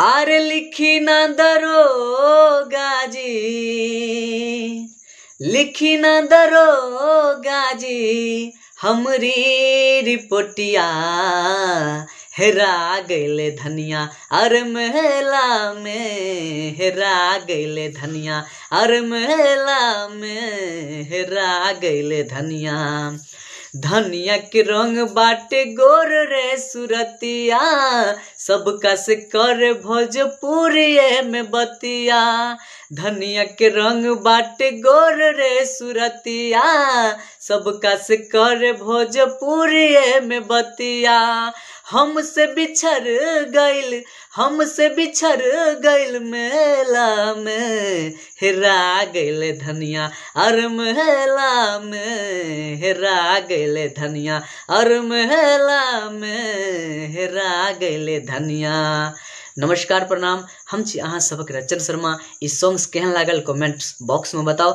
are लिखी ना दरो गाजी लिखी ना दरो गाजी हमरी रिपोटिया हेरा गैले धनिया अर महला में हेरा गैले धनिया अर महला में हेरा गैले धनिया धनिया के रंग बाटे गोर रे सुरतिया सब से कर भोजपुरिये में बतिया धनिया के रंग बाटे गोर रे सुरतिया सब से कर भोजपुर में बतिया हमसे बिछड़ गइल हमसे बिछड़ गैल मेला में हेरा गइल धनिया अर मेला में हेरा गइल धनिया अर मेला में हेरा गइल धनिया नमस्कार प्रणाम हम छी अहाँ सबक रचन शर्मा इस सॉन्ग्स केहन लागल कमेंट्स बॉक्स में बताओ